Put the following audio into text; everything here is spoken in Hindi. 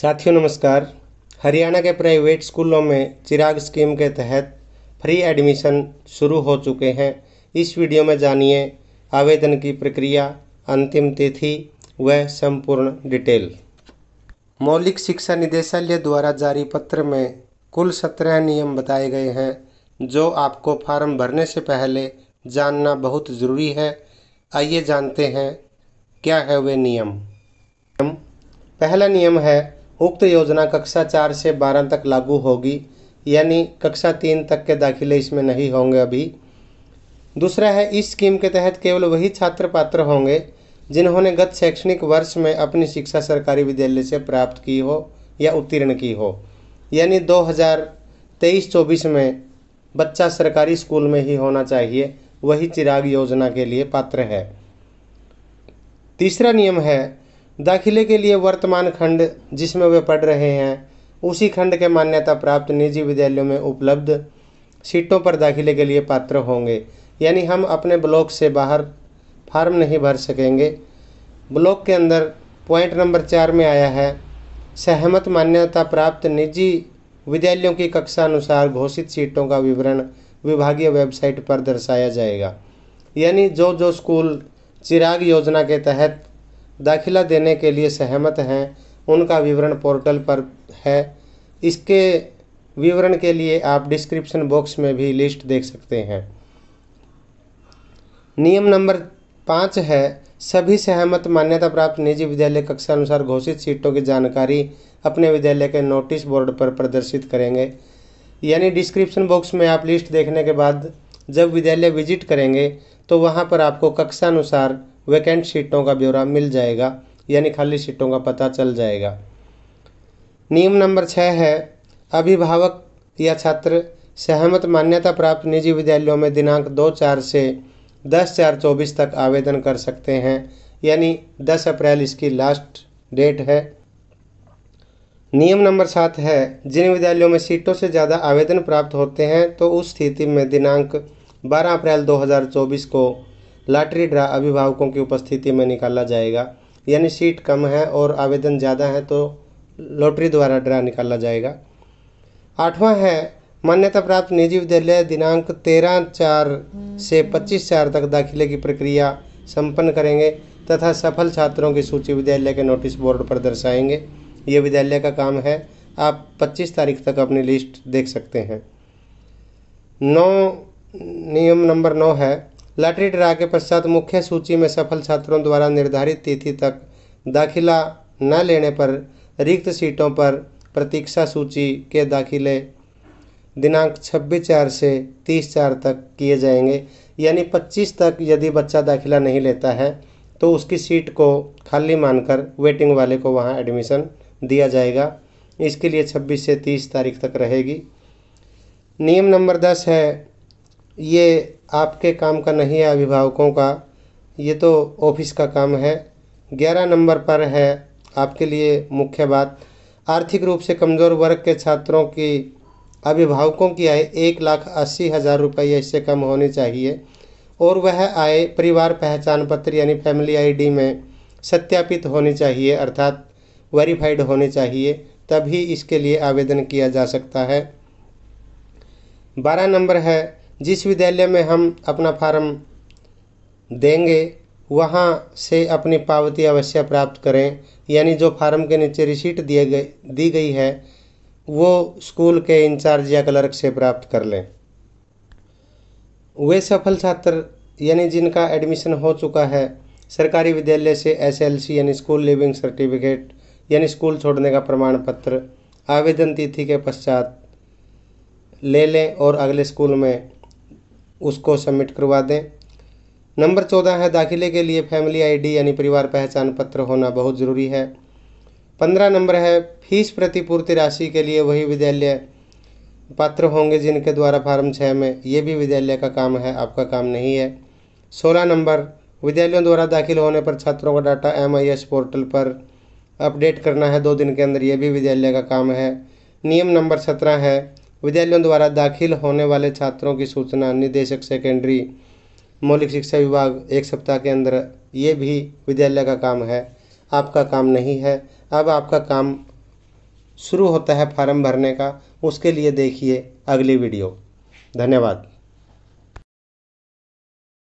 साथियों नमस्कार हरियाणा के प्राइवेट स्कूलों में चिराग स्कीम के तहत फ्री एडमिशन शुरू हो चुके हैं इस वीडियो में जानिए आवेदन की प्रक्रिया अंतिम तिथि व संपूर्ण डिटेल मौलिक शिक्षा निदेशालय द्वारा जारी पत्र में कुल सत्रह नियम बताए गए हैं जो आपको फार्म भरने से पहले जानना बहुत ज़रूरी है आइए जानते हैं क्या है वे नियम पहला नियम है उक्त योजना कक्षा चार से बारह तक लागू होगी यानी कक्षा तीन तक के दाखिले इसमें नहीं होंगे अभी दूसरा है इस स्कीम के तहत केवल वही छात्र पात्र होंगे जिन्होंने गत शैक्षणिक वर्ष में अपनी शिक्षा सरकारी विद्यालय से प्राप्त की हो या उत्तीर्ण की हो यानी 2023-24 में बच्चा सरकारी स्कूल में ही होना चाहिए वही चिराग योजना के लिए पात्र है तीसरा नियम है दाखिले के लिए वर्तमान खंड जिसमें वे पढ़ रहे हैं उसी खंड के मान्यता प्राप्त निजी विद्यालयों में उपलब्ध सीटों पर दाखिले के लिए पात्र होंगे यानी हम अपने ब्लॉक से बाहर फार्म नहीं भर सकेंगे ब्लॉक के अंदर पॉइंट नंबर चार में आया है सहमत मान्यता प्राप्त निजी विद्यालयों की कक्षा अनुसार घोषित सीटों का विवरण विभागीय वेबसाइट पर दर्शाया जाएगा यानी जो जो स्कूल चिराग योजना के तहत दाखिला देने के लिए सहमत हैं उनका विवरण पोर्टल पर है इसके विवरण के लिए आप डिस्क्रिप्शन बॉक्स में भी लिस्ट देख सकते हैं नियम नंबर पाँच है सभी सहमत मान्यता प्राप्त निजी विद्यालय कक्षा अनुसार घोषित सीटों की जानकारी अपने विद्यालय के नोटिस बोर्ड पर प्रदर्शित करेंगे यानी डिस्क्रिप्शन बॉक्स में आप लिस्ट देखने के बाद जब विद्यालय विजिट करेंगे तो वहाँ पर आपको कक्षा अनुसार वैकेंट सीटों का ब्यौरा मिल जाएगा यानी खाली सीटों का पता चल जाएगा नियम नंबर छः है अभिभावक या छात्र सहमत मान्यता प्राप्त निजी विद्यालयों में दिनांक दो चार से दस चार चौबीस तक आवेदन कर सकते हैं यानी दस अप्रैल इसकी लास्ट डेट है नियम नंबर सात है जिन विद्यालयों में सीटों से ज़्यादा आवेदन प्राप्त होते हैं तो उस स्थिति में दिनांक 12 अप्रैल 2024 को लॉटरी ड्रा अभिभावकों की उपस्थिति में निकाला जाएगा यानी सीट कम है और आवेदन ज़्यादा है तो लॉटरी द्वारा ड्रा निकाला जाएगा आठवां है मान्यता प्राप्त निजी विद्यालय दिनांक तेरह चार से पच्चीस चार तक दाखिले की प्रक्रिया संपन्न करेंगे तथा सफल छात्रों की सूची विद्यालय के नोटिस बोर्ड पर दर्शाएंगे ये विद्यालय का काम है आप 25 तारीख तक अपनी लिस्ट देख सकते हैं नौ नियम नंबर नौ है लॉटरी ड्रा के पश्चात मुख्य सूची में सफल छात्रों द्वारा निर्धारित तिथि तक दाखिला न लेने पर रिक्त सीटों पर प्रतीक्षा सूची के दाखिले दिनांक 26 चार से 30 चार तक किए जाएंगे यानी 25 तक यदि बच्चा दाखिला नहीं लेता है तो उसकी सीट को खाली मानकर वेटिंग वाले को वहाँ एडमिशन दिया जाएगा इसके लिए 26 से 30 तारीख तक रहेगी नियम नंबर 10 है ये आपके काम का नहीं है अभिभावकों का ये तो ऑफिस का काम है ग्यारह नंबर पर है आपके लिए मुख्य बात आर्थिक रूप से कमज़ोर वर्ग के छात्रों की अभिभावकों की आय एक लाख अस्सी हज़ार रुपये इससे कम होनी चाहिए और वह आय परिवार पहचान पत्र यानी फैमिली आईडी में सत्यापित होनी चाहिए अर्थात वेरीफाइड होनी चाहिए तभी इसके लिए आवेदन किया जा सकता है बारह नंबर है जिस विद्यालय में हम अपना फार्म देंगे वहाँ से अपनी पावती अवश्य प्राप्त करें यानी जो फार्म के नीचे रिसीट दिए गए दी गई है वो स्कूल के इंचार्ज या क्लर्क से प्राप्त कर लें वे सफल छात्र यानी जिनका एडमिशन हो चुका है सरकारी विद्यालय से एसएलसी यानी स्कूल लिविंग सर्टिफिकेट यानी स्कूल छोड़ने का प्रमाण पत्र आवेदन तिथि के पश्चात ले लें और अगले स्कूल में उसको सबमिट करवा दें नंबर चौदह है दाखिले के लिए फैमिली आईडी यानी परिवार पहचान पत्र होना बहुत ज़रूरी है पंद्रह नंबर है फीस प्रतिपूर्ति राशि के लिए वही विद्यालय पात्र होंगे जिनके द्वारा फार्म छः में ये भी विद्यालय का काम है आपका काम नहीं है सोलह नंबर विद्यालयों द्वारा दाखिल होने पर छात्रों का डाटा एम पोर्टल पर अपडेट करना है दो दिन के अंदर ये भी विद्यालय का काम है नियम नंबर सत्रह है विद्यालयों द्वारा दाखिल होने वाले छात्रों की सूचना निदेशक सेकेंडरी मौलिक शिक्षा विभाग एक सप्ताह के अंदर ये भी विद्यालय का काम है आपका काम नहीं है अब आपका काम शुरू होता है फार्म भरने का उसके लिए देखिए अगली वीडियो धन्यवाद